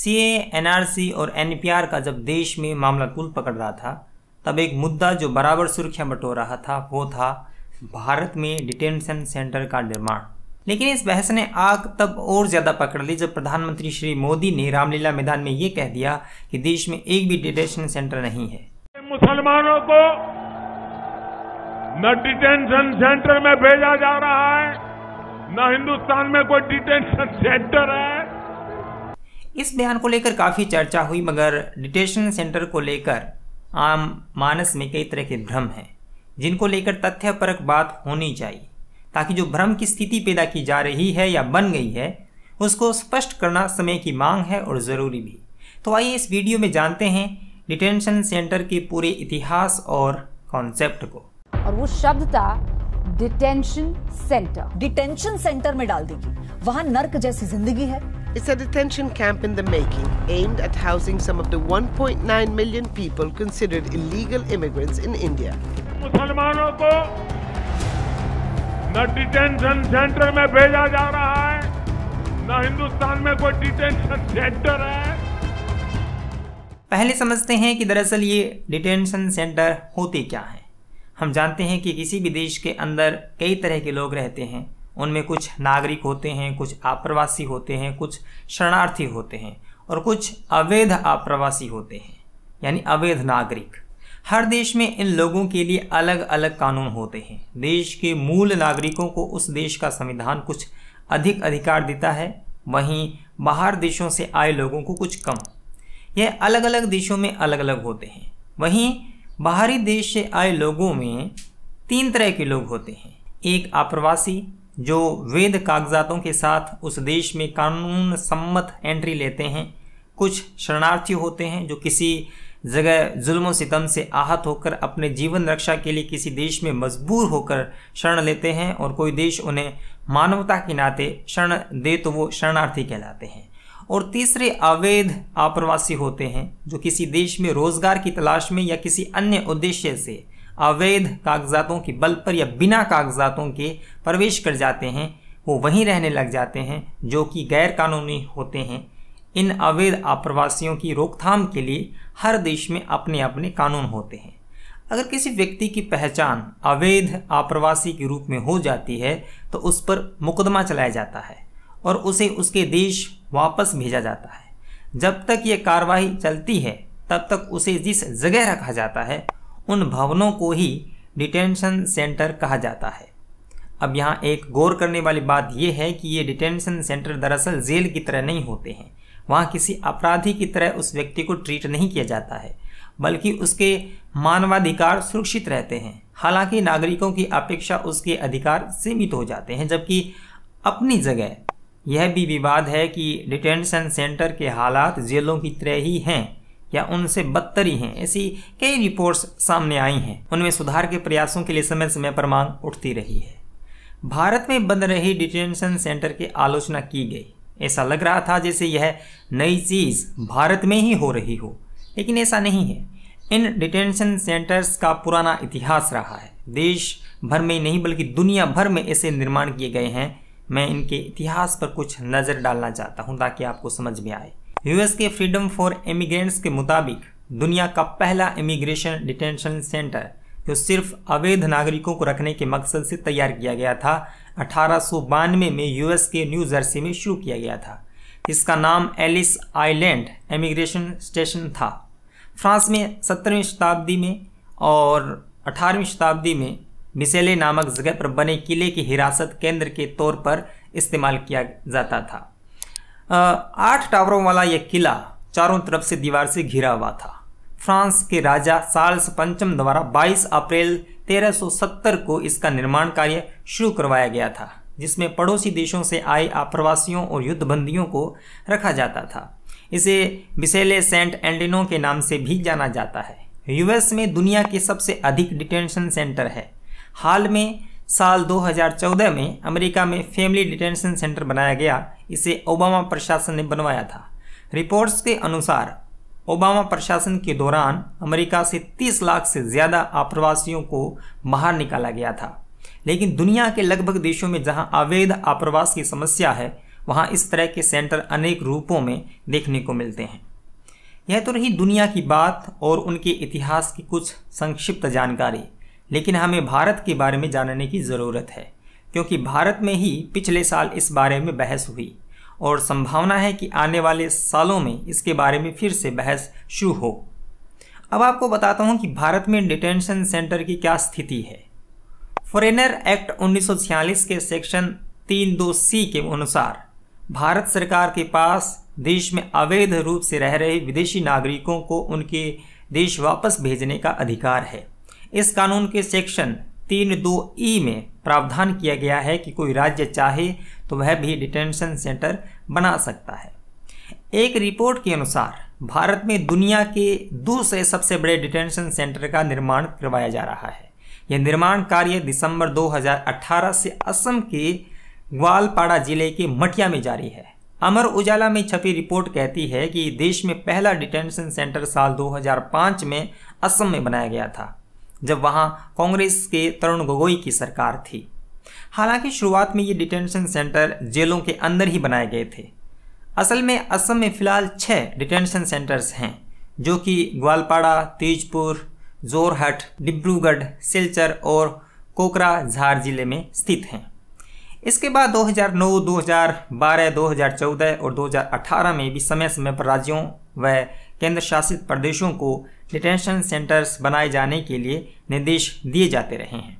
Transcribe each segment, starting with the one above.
सी NRC और NPR का जब देश में मामला कुल पकड़ रहा था तब एक मुद्दा जो बराबर सुर्खियां बटो रहा था वो था भारत में डिटेंशन सेंटर का निर्माण लेकिन इस बहस ने आग तब और ज़्यादा पकड़ ली जब प्रधानमंत्री श्री मोदी ने रामलीला मैदान में ये कह दिया कि देश में एक भी डिटेंशन सेंटर नहीं है मुसलमानों को न डिटेंशन सेंटर में भेजा जा रहा है न हिंदुस्तान में कोई डिटेंशन सेंटर है इस बयान को लेकर काफ़ी चर्चा हुई मगर डिटेशन सेंटर को लेकर आम मानस में कई तरह के भ्रम हैं जिनको लेकर तथ्यपरक बात होनी चाहिए ताकि जो भ्रम की स्थिति पैदा की जा रही है या बन गई है उसको स्पष्ट करना समय की मांग है और ज़रूरी भी तो आइए इस वीडियो में जानते हैं डिटेंशन सेंटर के पूरे इतिहास और कॉन्सेप्ट को और वो शब्द था डिटेंशन सेंटर डिटेंशन सेंटर में डाल देगी वहाँ नर्क जैसी जिंदगी है It's a detention camp in the making, aimed at housing some of the 1.9 million people considered illegal immigrants in India. मुसलमानों को न डिटेंशन सेंटर में भेजा जा रहा है न हिंदुस्तान में कोई डिटेंशन सेंटर है पहले समझते हैं कि दरअसल ये डिटेंशन सेंटर होते क्या हैं हम जानते हैं कि किसी भी देश के अंदर कई तरह के लोग रहते हैं उनमें कुछ नागरिक होते हैं कुछ आप्रवासी होते हैं कुछ शरणार्थी होते हैं और कुछ अवैध आप्रवासी होते हैं यानी अवैध नागरिक हर देश में इन लोगों के लिए अलग अलग कानून होते हैं देश के मूल नागरिकों को उस देश का संविधान कुछ अधिक अधिकार देता है वहीं बाहर देशों से आए लोगों को कुछ कम यह अलग अलग देशों में अलग अलग होते हैं वहीं बाहरी देश से आए लोगों में तीन तरह के लोग होते हैं एक आप्रवासी जो वेद कागजातों के साथ उस देश में कानून सम्मत एंट्री लेते हैं कुछ शरणार्थी होते हैं जो किसी जगह जुल्म सितम से आहत होकर अपने जीवन रक्षा के लिए किसी देश में मजबूर होकर शरण लेते हैं और कोई देश उन्हें मानवता के नाते शरण दे तो वो शरणार्थी कहलाते हैं और तीसरे अवैध आप्रवासी होते हैं जो किसी देश में रोजगार की तलाश में या किसी अन्य उद्देश्य से अवैध कागजातों के बल पर या बिना कागजातों के प्रवेश कर जाते हैं वो वहीं रहने लग जाते हैं जो कि गैरकानूनी होते हैं इन अवैध आप्रवासियों की रोकथाम के लिए हर देश में अपने अपने कानून होते हैं अगर किसी व्यक्ति की पहचान अवैध आप्रवासी के रूप में हो जाती है तो उस पर मुकदमा चलाया जाता है और उसे उसके देश वापस भेजा जाता है जब तक ये कार्रवाई चलती है तब तक उसे जिस जगह रखा जाता है उन भवनों को ही डिटेंशन सेंटर कहा जाता है अब यहाँ एक गौर करने वाली बात यह है कि ये डिटेंशन सेंटर दरअसल जेल की तरह नहीं होते हैं वहाँ किसी अपराधी की तरह उस व्यक्ति को ट्रीट नहीं किया जाता है बल्कि उसके मानवाधिकार सुरक्षित रहते हैं हालांकि नागरिकों की अपेक्षा उसके अधिकार सीमित हो जाते हैं जबकि अपनी जगह यह भी विवाद है कि डिटेंशन सेंटर के हालात जेलों की तरह ही हैं या उनसे बदतरी हैं ऐसी कई रिपोर्ट्स सामने आई हैं उनमें सुधार के प्रयासों के लिए समय समय पर मांग उठती रही है भारत में बन रही डिटेंशन सेंटर की आलोचना की गई ऐसा लग रहा था जैसे यह नई चीज़ भारत में ही हो रही हो लेकिन ऐसा नहीं है इन डिटेंशन सेंटर्स का पुराना इतिहास रहा है देश भर में नहीं बल्कि दुनिया भर में ऐसे निर्माण किए गए हैं मैं इनके इतिहास पर कुछ नज़र डालना चाहता हूँ ताकि आपको समझ में आए यूएस के फ्रीडम फॉर इमिग्रेंट्स के मुताबिक दुनिया का पहला इमिग्रेशन डिटेंशन सेंटर जो सिर्फ अवैध नागरिकों को रखने के मकसद से तैयार किया गया था अठारह में यूएस के न्यू जर्सी में शुरू किया गया था इसका नाम एलिस आइलैंड इमिग्रेशन स्टेशन था फ्रांस में सत्रहवीं शताब्दी में और अठारहवीं शताब्दी में मिसेले नामक जगह पर बने किले की हिरासत केंद्र के तौर पर इस्तेमाल किया जाता था आठ टावरों वाला यह किला चारों तरफ से दीवार से घिरा हुआ था फ्रांस के राजा चार्ल्स पंचम द्वारा 22 अप्रैल 1370 को इसका निर्माण कार्य शुरू करवाया गया था जिसमें पड़ोसी देशों से आए आप्रवासियों और युद्धबंदियों को रखा जाता था इसे बिसेले सेंट एंडिनो के नाम से भी जाना जाता है यूएस में दुनिया के सबसे अधिक डिटेंशन सेंटर है हाल में साल 2014 में अमेरिका में फैमिली डिटेंशन सेंटर बनाया गया इसे ओबामा प्रशासन ने बनवाया था रिपोर्ट्स के अनुसार ओबामा प्रशासन के दौरान अमेरिका से 30 लाख से ज़्यादा आप्रवासियों को बाहर निकाला गया था लेकिन दुनिया के लगभग देशों में जहां अवैध आप्रवास की समस्या है वहां इस तरह के सेंटर अनेक रूपों में देखने को मिलते हैं यह तो रही दुनिया की बात और उनके इतिहास की कुछ संक्षिप्त जानकारी लेकिन हमें भारत के बारे में जानने की ज़रूरत है क्योंकि भारत में ही पिछले साल इस बारे में बहस हुई और संभावना है कि आने वाले सालों में इसके बारे में फिर से बहस शुरू हो अब आपको बताता हूँ कि भारत में डिटेंशन सेंटर की क्या स्थिति है फॉरेनर एक्ट 1946 के सेक्शन तीन दो सी के अनुसार भारत सरकार के पास देश में अवैध रूप से रह रहे विदेशी नागरिकों को उनके देश वापस भेजने का अधिकार है इस कानून के सेक्शन तीन दो ई में प्रावधान किया गया है कि कोई राज्य चाहे तो वह भी डिटेंशन सेंटर बना सकता है एक रिपोर्ट के अनुसार भारत में दुनिया के दूसरे सबसे बड़े डिटेंशन सेंटर का निर्माण करवाया जा रहा है यह निर्माण कार्य दिसंबर 2018 से असम के ग्वालपाड़ा जिले के मटिया में जारी है अमर उजाला में छपी रिपोर्ट कहती है कि देश में पहला डिटेंशन सेंटर साल 2005 में असम में बनाया गया था जब वहाँ कांग्रेस के तरुण गोगोई की सरकार थी हालांकि शुरुआत में ये डिटेंशन सेंटर जेलों के अंदर ही बनाए गए थे असल में असम में फ़िलहाल छः डिटेंशन सेंटर्स हैं जो कि ग्वालपाड़ा तेजपुर जोरहट डिब्रूगढ़ सिलचर और कोकराझार ज़िले में स्थित हैं इसके बाद 2009, 2012, 2014 और 2018 में भी समय समय पर राज्यों व केंद्र शासित प्रदेशों को डिटेंशन सेंटर्स बनाए जाने के लिए निर्देश दिए जाते रहे हैं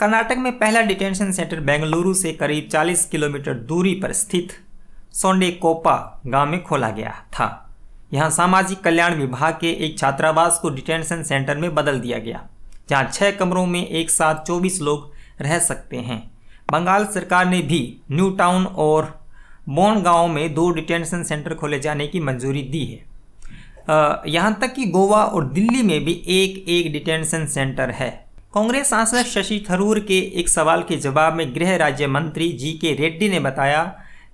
कर्नाटक में पहला डिटेंशन सेंटर बेंगलुरु से करीब 40 किलोमीटर दूरी पर स्थित सोंडे कोपा गांव में खोला गया था यहां सामाजिक कल्याण विभाग के एक छात्रावास को डिटेंशन सेंटर में बदल दिया गया जहां छः कमरों में एक साथ 24 लोग रह सकते हैं बंगाल सरकार ने भी न्यू टाउन और बोन गाँव में दो डिटेंशन सेंटर खोले जाने की मंजूरी दी है यहाँ तक कि गोवा और दिल्ली में भी एक एक डिटेंशन सेंटर है कांग्रेस सांसद शशि थरूर के एक सवाल के जवाब में गृह राज्य मंत्री जी के रेड्डी ने बताया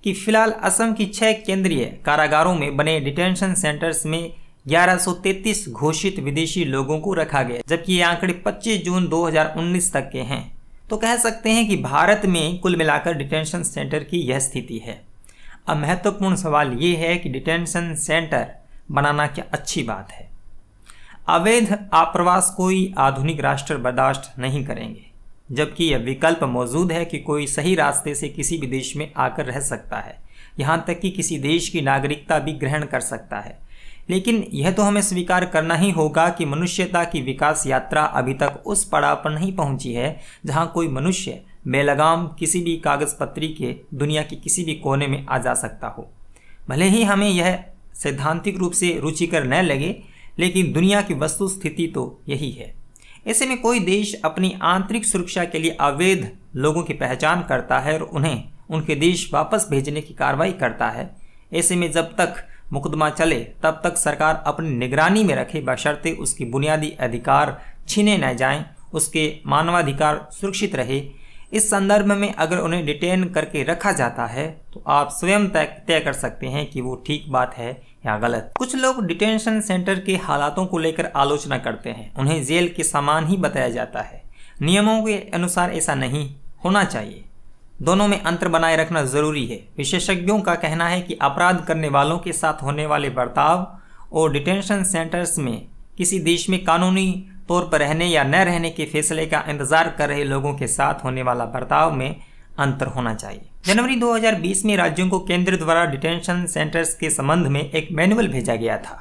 कि फिलहाल असम की छह केंद्रीय कारागारों में बने डिटेंशन सेंटर्स में 1133 घोषित विदेशी लोगों को रखा गया जबकि ये आंकड़े 25 जून 2019 तक के हैं तो कह सकते हैं कि भारत में कुल मिलाकर डिटेंशन सेंटर की यह स्थिति है अब महत्वपूर्ण सवाल ये है कि डिटेंशन सेंटर बनाना क्या अच्छी बात है अवैध आप्रवास कोई आधुनिक राष्ट्र बर्दाश्त नहीं करेंगे जबकि यह विकल्प मौजूद है कि कोई सही रास्ते से किसी भी देश में आकर रह सकता है यहाँ तक कि किसी देश की नागरिकता भी ग्रहण कर सकता है लेकिन यह तो हमें स्वीकार करना ही होगा कि मनुष्यता की विकास यात्रा अभी तक उस पड़ाव पर नहीं पहुंची है जहां कोई मनुष्य बेलगाम किसी भी कागज़ पत्री के दुनिया के किसी भी कोने में आ जा सकता हो भले ही हमें यह सैद्धांतिक रूप से रुचिकर न लगे लेकिन दुनिया की वस्तु स्थिति तो यही है ऐसे में कोई देश अपनी आंतरिक सुरक्षा के लिए अवैध लोगों की पहचान करता है और उन्हें उनके देश वापस भेजने की कार्रवाई करता है ऐसे में जब तक मुकदमा चले तब तक सरकार अपनी निगरानी में रखे बशर्ते उसकी बुनियादी अधिकार छीने न जाएं उसके मानवाधिकार सुरक्षित रहे इस संदर्भ में अगर उन्हें डिटेन करके रखा जाता है तो आप स्वयं तय कर सकते हैं कि वो ठीक बात है या गलत कुछ लोग डिटेंशन सेंटर के हालातों को लेकर आलोचना करते हैं उन्हें जेल के समान ही बताया जाता है नियमों के अनुसार ऐसा नहीं होना चाहिए दोनों में अंतर बनाए रखना जरूरी है विशेषज्ञों का कहना है कि अपराध करने वालों के साथ होने वाले बर्ताव और डिटेंशन सेंटर्स में किसी देश में कानूनी तौर पर रहने या न रहने के फैसले का इंतजार कर रहे लोगों के साथ होने वाला बर्ताव में अंतर होना चाहिए जनवरी 2020 में राज्यों को केंद्र द्वारा डिटेंशन सेंटर्स के संबंध में एक मैनुअल भेजा गया था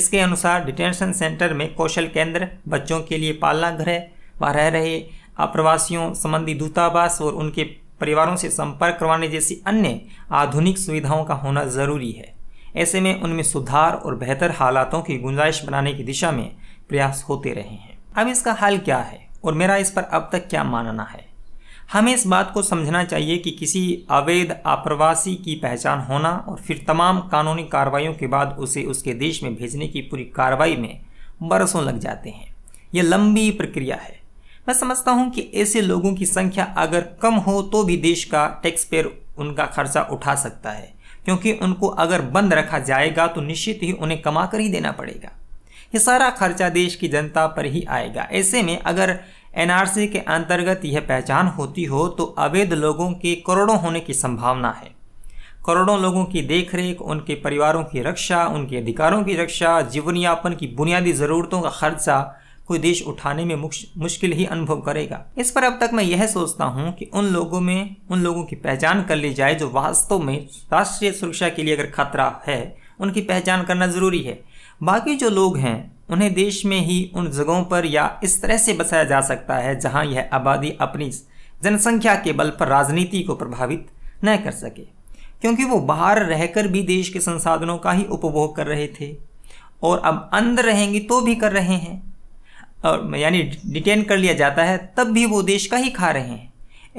इसके अनुसार डिटेंशन सेंटर में कौशल केंद्र बच्चों के लिए पालना गृह व रह रहे अप्रवासियों संबंधी दूतावास और उनके परिवारों से संपर्क करवाने जैसी अन्य आधुनिक सुविधाओं का होना जरूरी है ऐसे में उनमें सुधार और बेहतर हालातों की गुंजाइश बनाने की दिशा में प्रयास होते रहे हैं अब इसका हल क्या है और मेरा इस पर अब तक क्या मानना है हमें इस बात को समझना चाहिए कि किसी अवैध आप्रवासी की पहचान होना और फिर तमाम कानूनी कार्रवाइयों के बाद उसे उसके देश में भेजने की पूरी कार्रवाई में बरसों लग जाते हैं यह लंबी प्रक्रिया है मैं समझता हूँ कि ऐसे लोगों की संख्या अगर कम हो तो भी देश का टैक्स पेयर उनका खर्चा उठा सकता है क्योंकि उनको अगर बंद रखा जाएगा तो निश्चित ही उन्हें कमा कर ही देना पड़ेगा ये सारा खर्चा देश की जनता पर ही आएगा ऐसे में अगर एनआरसी के अंतर्गत यह पहचान होती हो तो अवैध लोगों के करोड़ों होने की संभावना है करोड़ों लोगों की देखरेख उनके परिवारों की रक्षा उनके अधिकारों की रक्षा जीवन यापन की बुनियादी ज़रूरतों का खर्चा कोई देश उठाने में मुश्किल ही अनुभव करेगा इस पर अब तक मैं यह सोचता हूँ कि उन लोगों में उन लोगों की पहचान कर ली जाए जो वास्तव में राष्ट्रीय सुरक्षा के लिए अगर खतरा है उनकी पहचान करना ज़रूरी है बाकी जो लोग हैं उन्हें देश में ही उन जगहों पर या इस तरह से बसाया जा सकता है जहां यह आबादी अपनी जनसंख्या के बल पर राजनीति को प्रभावित न कर सके क्योंकि वो बाहर रहकर भी देश के संसाधनों का ही उपभोग कर रहे थे और अब अंदर रहेंगे तो भी कर रहे हैं और यानी डिटेन कर लिया जाता है तब भी वो देश का ही खा रहे हैं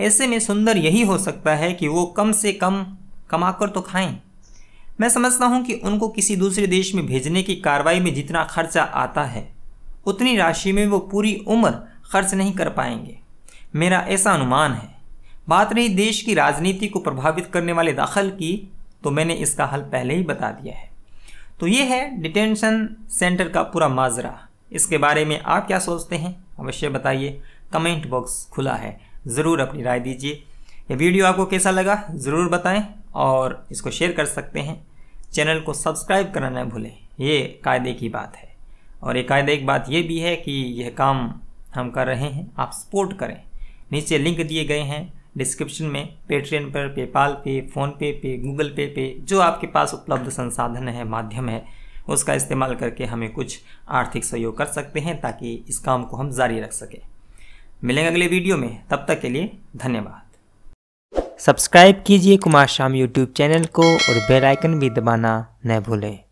ऐसे में सुंदर यही हो सकता है कि वो कम से कम कमा कर तो खाएं मैं समझता हूँ कि उनको किसी दूसरे देश में भेजने की कार्रवाई में जितना खर्चा आता है उतनी राशि में वो पूरी उम्र खर्च नहीं कर पाएंगे मेरा ऐसा अनुमान है बात रही देश की राजनीति को प्रभावित करने वाले दाखिल की तो मैंने इसका हल पहले ही बता दिया है तो ये है डिटेंशन सेंटर का पूरा माजरा इसके बारे में आप क्या सोचते हैं अवश्य बताइए कमेंट बॉक्स खुला है ज़रूर अपनी राय दीजिए यह वीडियो आपको कैसा लगा ज़रूर बताएं और इसको शेयर कर सकते हैं चैनल को सब्सक्राइब करना न भूलें ये कायदे की बात है और एक कायदे की बात यह भी है कि यह काम हम कर रहे हैं आप सपोर्ट करें नीचे लिंक दिए गए हैं डिस्क्रिप्शन में पेट्रियन पर पेपाल पे फ़ोनपे पे गूगल पे पे जो आपके पास उपलब्ध संसाधन है माध्यम है उसका इस्तेमाल करके हमें कुछ आर्थिक सहयोग कर सकते हैं ताकि इस काम को हम जारी रख सकें मिलेंगे अगले वीडियो में तब तक के लिए धन्यवाद सब्सक्राइब कीजिए कुमार श्याम यूट्यूब चैनल को और बेल आइकन भी दबाना न भूलें